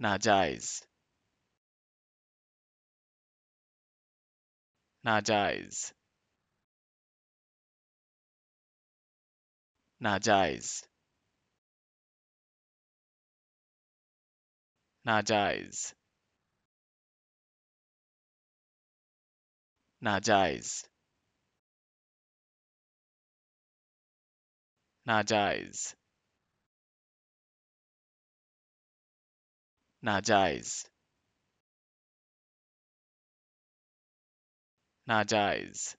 ناجائز ناجائز ناجائز ناجائز ناجائز ناجائز najais najais